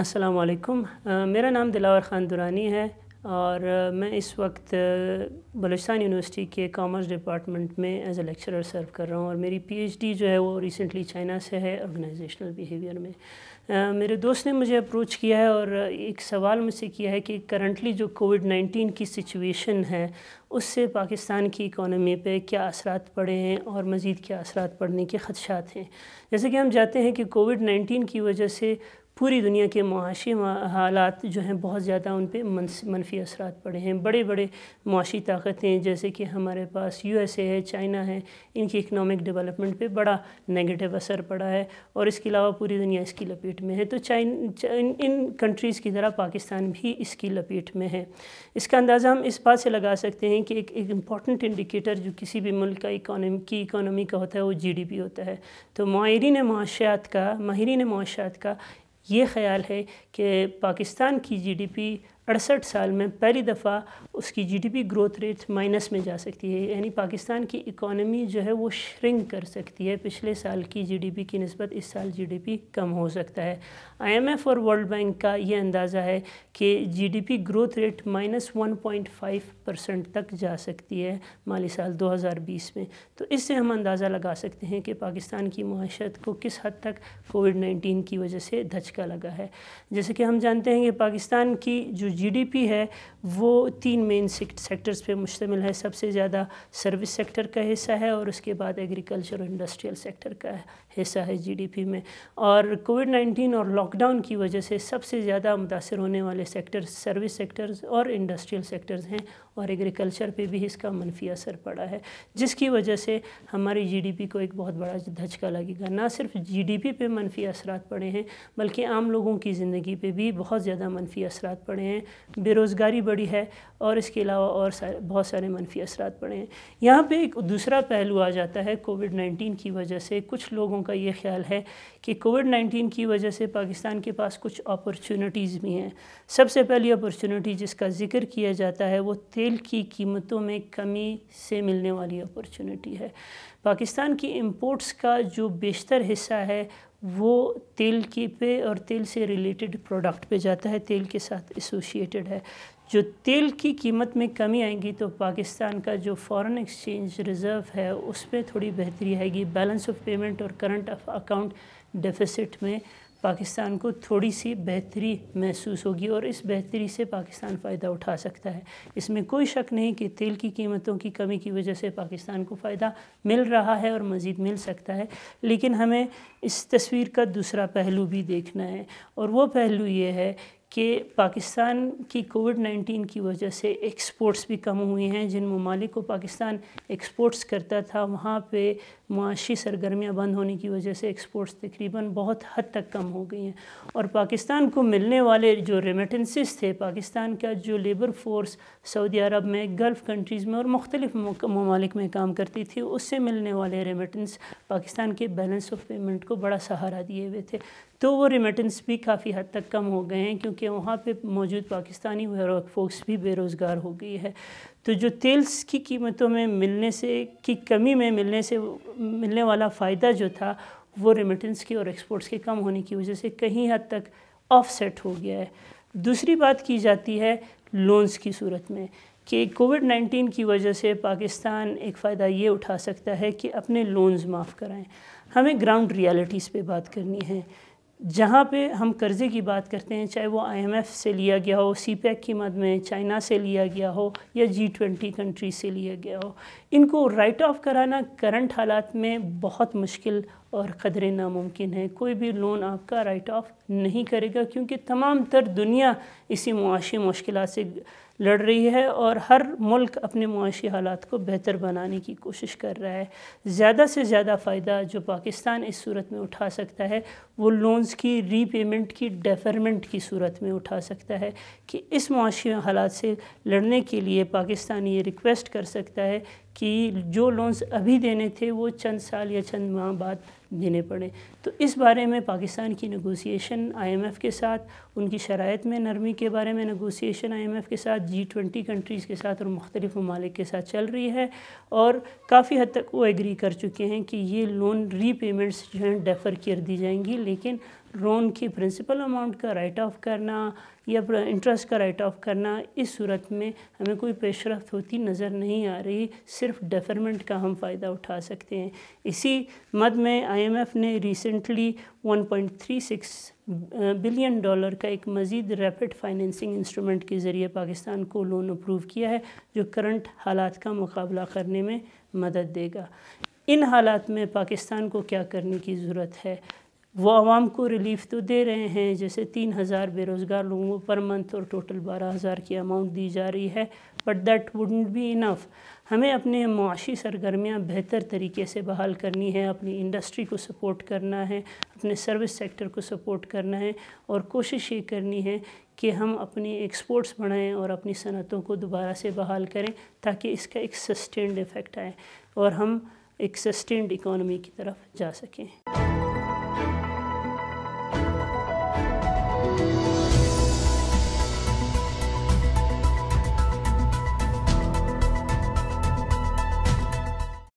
السلام علیکم میرا نام دلاور خان دورانی ہے اور میں اس وقت بلوچستان یونیورسٹی کے کامرس ڈپارٹمنٹ میں ایز اے لیکچرر سرو کر رہا ہوں اور میری پی ایچ ڈی جو ہے وہ ریسنٹلی چائنا سے ہے آرگنائزیشنل بیہیویئر میں میرے دوست نے مجھے اپروچ کیا ہے اور ایک سوال مجھ سے کیا ہے کہ کرنٹلی جو کووڈ نائنٹین کی سچویشن ہے اس سے پاکستان کی اکانومی پہ کیا اثرات پڑے ہیں اور مزید کیا اثرات پڑنے کے خدشات ہیں جیسے کہ ہم جاتے ہیں کہ کووڈ نائنٹین کی وجہ سے پوری دنیا کے معاشی حالات جو ہیں بہت زیادہ ان پہ منفی اثرات پڑے ہیں بڑے بڑے معاشی طاقتیں جیسے کہ ہمارے پاس یو ایس اے ہے چائنا ہے ان کی اکنامک ڈیولپمنٹ پہ بڑا نگیٹو اثر پڑا ہے اور اس کے علاوہ پوری دنیا اس کی لپیٹ میں ہے تو چائن ان کنٹریز کی طرح پاکستان بھی اس کی لپیٹ میں ہے اس کا اندازہ ہم اس بات سے لگا سکتے ہیں کہ ایک ایک انڈیکیٹر جو کسی بھی ملک کا اکانومی کا ہوتا ہے وہ جی ڈی پی ہوتا ہے تو معیری معاشیات کا ماہرین معاشیات کا یہ خیال ہے کہ پاکستان کی جی ڈی پی اڑسٹھ سال میں پہلی دفعہ اس کی G D P growth rate minus میں جا سکتی ہے یعنی پاکستان کی اکانومی جو ہے وہ شرنگ کر سکتی ہے پچھلے سال کی جی ڈی پی کی نسبت اس سال جی ڈی پی کم ہو سکتا ہے آئی ایم ایف اور ورلڈ بینک کا یہ اندازہ ہے کہ G D P growth rate minus one point five percent تک جا سکتی ہے مالی سال دو ہزار بیس میں تو اس سے ہم اندازہ لگا سکتے ہیں کہ پاکستان کی معیشت کو کس حد تک کووڈ نائنٹین کی وجہ سے دھچکا لگا ہے جیسے کہ ہم جانتے ہیں کہ پاکستان کی جو جی ڈی پی ہے وہ تین مین سیکٹرز پہ مشتمل ہے سب سے زیادہ سروس سیکٹر کا حصہ ہے اور اس کے بعد ایگریکلچر اور انڈسٹریل سیکٹر کا حصہ ہے جی ڈی پی میں اور کووڈ نائنٹین اور لاک ڈاؤن کی وجہ سے سب سے زیادہ متاثر ہونے والے سیکٹر سروس سیکٹرز اور انڈسٹریل سیکٹرز ہیں اور ایگریکلچر پہ بھی اس کا منفی اثر پڑا ہے جس کی وجہ سے ہماری جی ڈی پی کو ایک بہت بڑا دھچکا لگے گا نہ صرف جی ڈی پی پہ منفی اثرات پڑے ہیں بلکہ عام لوگوں کی زندگی پہ بھی بہت زیادہ منفی اثرات پڑے ہیں بےروزگاری بڑھ ہے اور اس کے علاوہ اور بہت سارے منفی اثرات پڑے ہیں یہاں پہ ایک دوسرا پہلو آ جاتا ہے کووڈ نائنٹین کی وجہ سے کچھ لوگوں کا یہ خیال ہے کہ کووڈ نائنٹین کی وجہ سے پاکستان کے پاس کچھ اپرچونٹیز بھی ہیں سب سے پہلی اپرچونٹی جس کا ذکر کیا جاتا ہے وہ تیل کی قیمتوں میں کمی سے ملنے والی اپرچونٹی ہے پاکستان کی امپورٹس کا جو بیشتر حصہ ہے وہ تیل کی پہ اور تیل سے ریلیٹڈ پروڈکٹ پہ جاتا ہے تیل کے ساتھ اسوشیٹڈ ہے جو تیل کی قیمت میں کمی آئیں گی تو پاکستان کا جو فورن ایکسچینج ریزرو ہے اس پہ تھوڑی بہتری آئے گی بیلنس آف پیمنٹ اور کرنٹ آف اکاؤنٹ ڈیفیسٹ میں پاکستان کو تھوڑی سی بہتری محسوس ہوگی اور اس بہتری سے پاکستان فائدہ اٹھا سکتا ہے اس میں کوئی شک نہیں کہ تیل کی قیمتوں کی کمی کی وجہ سے پاکستان کو فائدہ مل رہا ہے اور مزید مل سکتا ہے لیکن ہمیں اس تصویر کا دوسرا پہلو بھی دیکھنا ہے اور وہ پہلو یہ ہے کہ پاکستان کی کووڈ نائنٹین کی وجہ سے ایکسپورٹس بھی کم ہوئی ہیں جن ممالک کو پاکستان ایکسپورٹس کرتا تھا وہاں پہ معاشی سرگرمیاں بند ہونے کی وجہ سے ایکسپورٹس تقریباً بہت حد تک کم ہو گئی ہیں اور پاکستان کو ملنے والے جو ریمیٹنسز تھے پاکستان کا جو لیبر فورس سعودی عرب میں گلف کنٹریز میں اور مختلف ممالک میں کام کرتی تھی اس سے ملنے والے ریمیٹنس پاکستان کے بیلنس آف پیمنٹ کو بڑا سہارا دیے ہوئے تھے تو وہ ریمیٹنس بھی کافی حد تک کم ہو گئے ہیں کیونکہ کہ وہاں پہ موجود پاکستانی فوکس بھی بے روزگار ہو گئی ہے تو جو تیلس کی قیمتوں میں ملنے سے کی کمی میں ملنے سے ملنے والا فائدہ جو تھا وہ ریمیٹنس کے اور ایکسپورٹس کے کم ہونے کی وجہ سے کہیں حد تک آف سیٹ ہو گیا ہے دوسری بات کی جاتی ہے لونز کی صورت میں کہ کووڈ نائنٹین کی وجہ سے پاکستان ایک فائدہ یہ اٹھا سکتا ہے کہ اپنے لونز معاف کرائیں ہمیں گراؤنڈ ریالٹیز پہ بات کرنی ہے جہاں پہ ہم قرضے کی بات کرتے ہیں چاہے وہ آئی ایم ایف سے لیا گیا ہو سی پیک کی مد میں چائنا سے لیا گیا ہو یا جی ٹوینٹی کنٹری سے لیا گیا ہو ان کو رائٹ آف کرانا کرنٹ حالات میں بہت مشکل اور قدرے ناممکن ہے کوئی بھی لون آپ کا رائٹ آف نہیں کرے گا کیونکہ تمام تر دنیا اسی معاشی مشکلات سے لڑ رہی ہے اور ہر ملک اپنے معاشی حالات کو بہتر بنانے کی کوشش کر رہا ہے زیادہ سے زیادہ فائدہ جو پاکستان اس صورت میں اٹھا سکتا ہے وہ لونز کی ری پیمنٹ کی ڈیفرمنٹ کی صورت میں اٹھا سکتا ہے کہ اس معاشی حالات سے لڑنے کے لیے پاکستان یہ ریکویسٹ کر سکتا ہے کہ جو لونز ابھی دینے تھے وہ چند سال یا چند ماہ بعد دینے پڑے تو اس بارے میں پاکستان کی نگوسیشن آئی ایم ایف کے ساتھ ان کی شرائط میں نرمی کے بارے میں نگوسیشن آئی ایم ایف کے ساتھ جی ٹوینٹی کنٹریز کے ساتھ اور مختلف ممالک کے ساتھ چل رہی ہے اور کافی حد تک وہ ایگری کر چکے ہیں کہ یہ لون ری پیمنٹس جو ہیں ڈیفر کر دی جائیں گی لیکن لون کی پرنسپل اماؤنٹ کا رائٹ آف کرنا یا انٹرسٹ کا رائٹ آف کرنا اس صورت میں ہمیں کوئی پیش رفت ہوتی نظر نہیں آ رہی صرف ڈیفرمنٹ کا ہم فائدہ اٹھا سکتے ہیں اسی مد میں آئی ایم ایف نے ریسنٹلی 1.36 بلین ڈالر کا ایک مزید ریپڈ فائنینسنگ انسٹرومنٹ کے ذریعے پاکستان کو لون اپروو کیا ہے جو کرنٹ حالات کا مقابلہ کرنے میں مدد دے گا ان حالات میں پاکستان کو کیا کرنے کی ضرورت ہے وہ عوام کو ریلیف تو دے رہے ہیں جیسے تین ہزار بے روزگار لوگوں کو پر منتھ اور ٹوٹل بارہ ہزار کی اماؤنٹ دی جا رہی ہے but that wouldn't be enough ہمیں اپنے معاشی سرگرمیاں بہتر طریقے سے بحال کرنی ہے اپنی انڈسٹری کو سپورٹ کرنا ہے اپنے سروس سیکٹر کو سپورٹ کرنا ہے اور کوشش یہ کرنی ہے کہ ہم اپنی ایکسپورٹس بڑھائیں اور اپنی صنعتوں کو دوبارہ سے بحال کریں تاکہ اس کا ایک سسٹینڈ افیکٹ آئے اور ہم ایک سسٹینڈ اکانومی کی طرف جا سکیں